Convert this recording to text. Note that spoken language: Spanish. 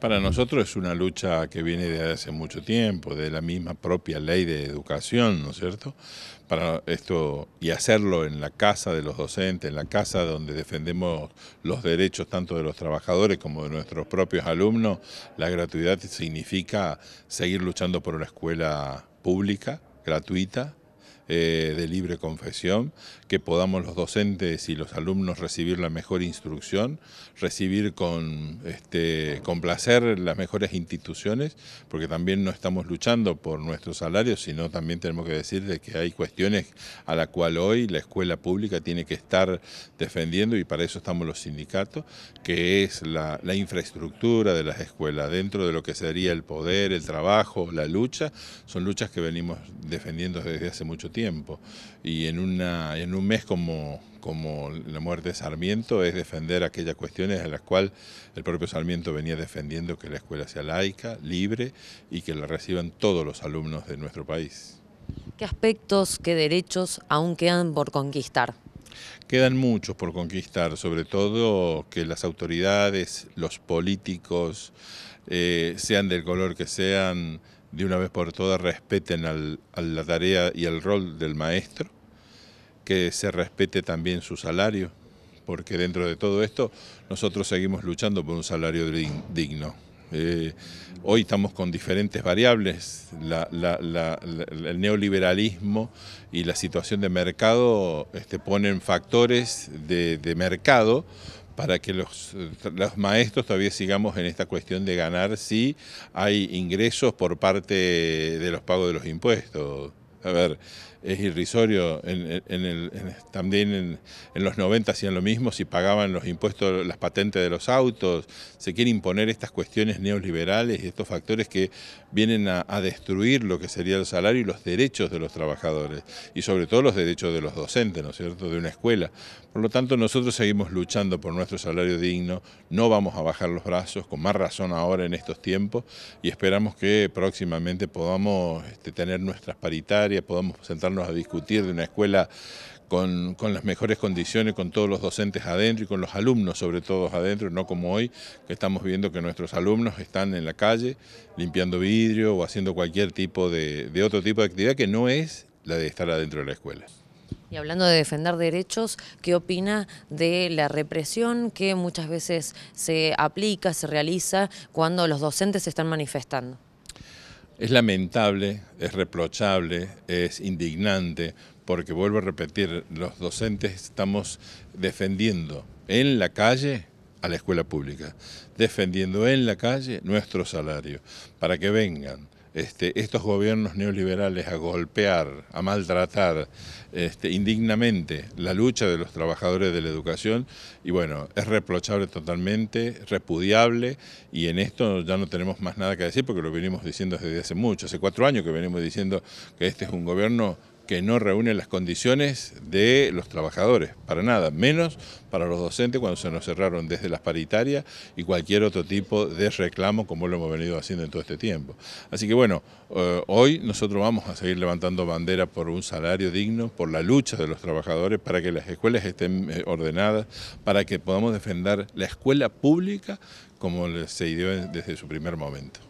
Para nosotros es una lucha que viene de hace mucho tiempo, de la misma propia ley de educación, ¿no es cierto? Para esto y hacerlo en la casa de los docentes, en la casa donde defendemos los derechos tanto de los trabajadores como de nuestros propios alumnos, la gratuidad significa seguir luchando por una escuela pública, gratuita, eh, de libre confesión, que podamos los docentes y los alumnos recibir la mejor instrucción, recibir con, este, con placer las mejores instituciones, porque también no estamos luchando por nuestros salarios, sino también tenemos que decir que hay cuestiones a la cual hoy la escuela pública tiene que estar defendiendo y para eso estamos los sindicatos, que es la infraestructura de las escuelas, dentro de lo que sería el poder, el trabajo, la lucha, son luchas que venimos defendiendo desde hace mucho tiempo tiempo. Y en, un mes como, la muerte de Sarmiento es defender aquellas cuestiones en las cuales el propio Sarmiento venía defendiendo que la escuela sea laica, libre y que la reciban todos los alumnos de nuestro país. ¿Qué aspectos, qué derechos aún quedan por conquistar? Quedan muchos por conquistar, sobre todo que las autoridades, los políticos, eh, sean del color que sean, de una vez por todas respeten al, a la tarea y el rol del maestro, que se respete también su salario, porque dentro de todo esto nosotros seguimos luchando por un salario digno. Eh, hoy estamos con diferentes variables, el neoliberalismo y la situación de mercado este, ponen factores de mercado para que los, los, maestros todavía sigamos en esta cuestión de ganar si hay ingresos por parte de los pagos de los impuestos. A ver, es irrisorio. En, también en, los 90 hacían lo mismo, si pagaban los impuestos, las patentes de los autos. Se quieren imponer estas cuestiones neoliberales y estos factores que vienen a, destruir lo que sería el salario y los derechos de los trabajadores. Y sobre todo los derechos de los docentes, ¿no es cierto?, de una escuela. Por lo tanto, nosotros seguimos luchando por nuestro salario digno. No vamos a bajar los brazos, con más razón ahora en estos tiempos. Y esperamos que próximamente podamos este, tener nuestras paritarias Podemos podamos sentarnos a discutir de una escuela con, las mejores condiciones, con todos los docentes adentro y con los alumnos sobre todo adentro, no como hoy, que estamos viendo que nuestros alumnos están en la calle limpiando vidrio o haciendo cualquier tipo de otro tipo de actividad que no es la de estar adentro de la escuela. Y hablando de defender derechos, ¿qué opina de la represión que muchas veces se aplica, se realiza cuando los docentes se están manifestando? Es lamentable, es reprochable, es indignante, porque vuelvo a repetir, los docentes estamos defendiendo en la calle a la escuela pública, defendiendo en la calle nuestro salario, para que vengan este, estos gobiernos neoliberales a golpear, a maltratar este, indignamente la lucha de los trabajadores de la educación y bueno, es reprochable totalmente, repudiable y en esto ya no tenemos más nada que decir porque lo venimos diciendo desde hace mucho, hace cuatro años que venimos diciendo que este es un gobierno que no reúne las condiciones de los trabajadores, para nada, menos para los docentes cuando se nos cerraron desde las paritarias y cualquier otro tipo de reclamo como lo hemos venido haciendo en todo este tiempo. Así que bueno, eh, hoy nosotros vamos a seguir levantando bandera por un salario digno, por la lucha de los trabajadores, para que las escuelas estén eh, ordenadas, para que podamos defender la escuela pública como se ideó desde su primer momento.